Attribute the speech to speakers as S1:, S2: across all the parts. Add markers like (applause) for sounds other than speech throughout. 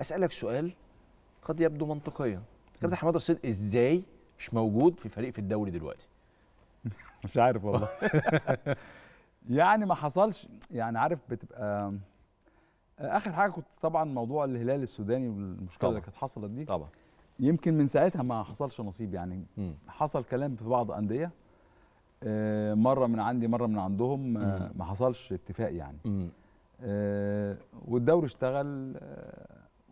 S1: اسالك سؤال قد يبدو منطقيا كابتن حماد رصيد ازاي مش موجود في فريق في الدوري دلوقتي (laughs) مش عارف والله (laughs)
S2: يعني ما حصلش يعني عارف بتبقى آه، اخر حاجه كنت طبعا موضوع الهلال السوداني والمشكله اللي كانت حصلت دي طبعا يمكن من ساعتها ما حصلش نصيب يعني م. حصل كلام في بعض انديه آه، مره من عندي مره من عندهم آه، ما حصلش اتفاق يعني والدوري اشتغل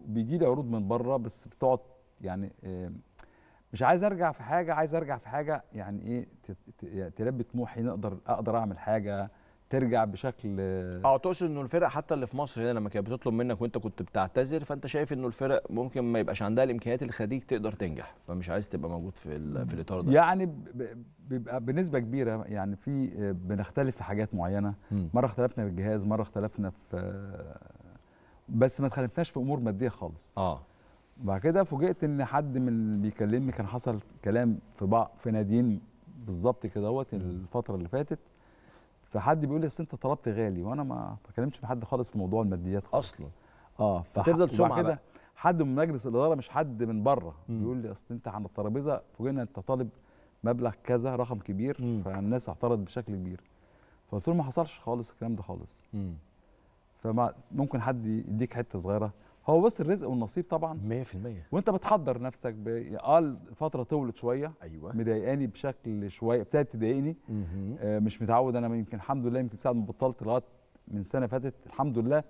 S2: بيجي لي عروض من بره بس بتقعد يعني آه، مش عايز ارجع في حاجه عايز ارجع في حاجه يعني ايه تلبي يعني طموحي نقدر اقدر اعمل حاجه ترجع بشكل اه
S1: تقصد انه الفرق حتى اللي في مصر هنا لما كانت بتطلب منك وانت كنت بتعتذر فانت شايف انه الفرق ممكن ما يبقاش عندها الامكانيات اللي تقدر تنجح فمش عايز تبقى موجود في في الاطار ده يعني
S2: بيبقى بنسبه كبيره يعني في آه، بنختلف في حاجات معينه مره اختلفنا في الجهاز مره اختلفنا في آه، بس ما اتخلفناش في امور ماديه خالص اه بعد كده فوجئت ان حد من بيكلمني كان حصل كلام في بعض في نادين بالظبط كده دوت الفتره اللي فاتت فحد بيقول لي اصل انت طلبت غالي وانا ما اتكلمتش مع حد خالص في موضوع الماديات خالص. اصلا اه فتفضل سمعه كده حد من مجلس الاداره مش حد من بره بيقول لي اصل انت على الترابيزه فوجئنا انت طالب مبلغ كذا رقم كبير مم. فالناس اعترضت بشكل كبير فقلت له ما حصلش خالص الكلام ده خالص مم. فممكن حد يديك حته صغيره هو بس الرزق والنصيب طبعا 100% وانت بتحضر نفسك ب... قال آه، فتره طولت شويه ايوه مضايقاني بشكل شويه ابتدت تضايقني آه مش متعود انا يمكن الحمد لله يمكن ساعه ما بطلت لغايه من سنه فاتت الحمد لله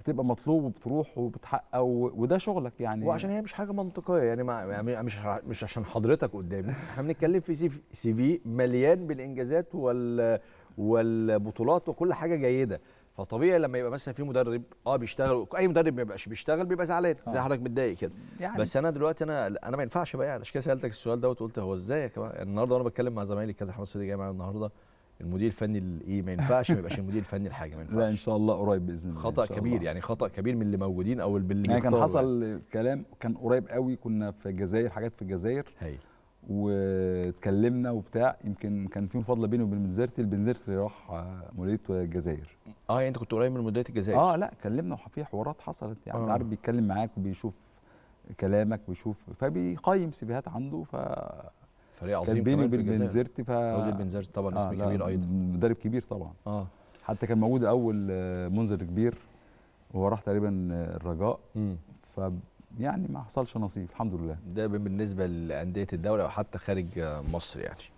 S2: بتبقى مطلوب وبتروح وبتحقق و...
S1: وده شغلك يعني وعشان هي مش حاجه منطقيه يعني يعني مش مش عشان حضرتك قدامي احنا بنتكلم في سي في مليان بالانجازات وال والبطولات وكل حاجه جيده فطبيعي لما يبقى مثلا في مدرب اه بيشتغل اي مدرب ما بيبقاش بيشتغل بيبقى زعلان زي آه. حضرتك متضايق كده يعني. بس انا دلوقتي انا انا ما ينفعش بقى يعني عشان كده سالتك السؤال دوت وقلت هو ازاي يا كمان النهارده وانا بتكلم مع زمايلي كده محمد سيدي جاي معايا النهارده المدير الفني الايه ما ينفعش ما يبقاش المدير الفني الحاجه ما ينفعش لا ان شاء الله قريب باذن الله خطا كبير الله. يعني خطا كبير من اللي موجودين او اللي يعني كان حصل يعني.
S2: كلام كان قريب قوي كنا في الجزائر حاجات في الجزائر هي. واتكلمنا وبتاع يمكن كان في مفاضله بيني وبين بنزرتي البنزرتي راح مولوديه الجزائر
S1: اه يعني انت كنت قريب من مديريه الجزائر اه لا
S2: كلمنا وفي حوارات حصلت يعني آه. عارف بيتكلم معاك وبيشوف كلامك بيشوف فبيقيم سيفيهات عنده ف فريق عظيم كان بيني وبين بنزرتي ف بنزرتي طبعا آه اسم كبير ايضا مدرب كبير طبعا اه حتى كان موجود اول آه، منذر كبير وهو راح تقريبا آه، الرجاء ف يعني ما حصلش نصيب الحمد لله
S1: ده بالنسبه لانديه الدوله وحتى خارج
S2: آه، مصر يعني